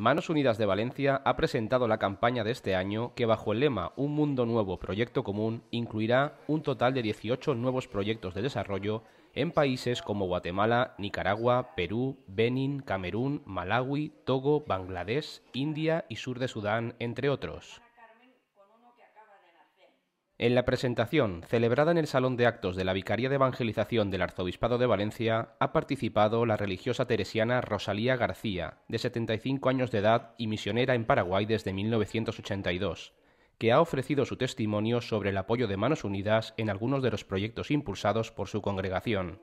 Manos Unidas de Valencia ha presentado la campaña de este año que bajo el lema Un Mundo Nuevo, Proyecto Común incluirá un total de 18 nuevos proyectos de desarrollo en países como Guatemala, Nicaragua, Perú, Benin, Camerún, Malawi, Togo, Bangladesh, India y sur de Sudán, entre otros. En la presentación, celebrada en el Salón de Actos de la Vicaría de Evangelización del Arzobispado de Valencia, ha participado la religiosa teresiana Rosalía García, de 75 años de edad y misionera en Paraguay desde 1982, que ha ofrecido su testimonio sobre el apoyo de Manos Unidas en algunos de los proyectos impulsados por su congregación.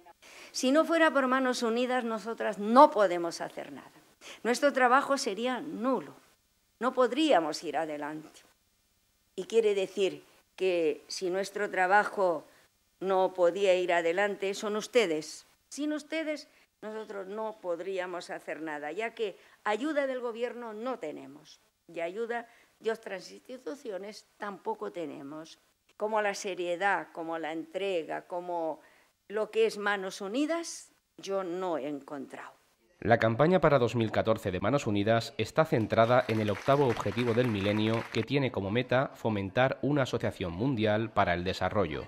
Si no fuera por Manos Unidas, nosotras no podemos hacer nada. Nuestro trabajo sería nulo. No podríamos ir adelante. Y quiere decir que si nuestro trabajo no podía ir adelante son ustedes. Sin ustedes nosotros no podríamos hacer nada, ya que ayuda del gobierno no tenemos y ayuda de otras instituciones tampoco tenemos, como la seriedad, como la entrega, como lo que es manos unidas, yo no he encontrado. La campaña para 2014 de Manos Unidas está centrada en el octavo objetivo del milenio que tiene como meta fomentar una asociación mundial para el desarrollo.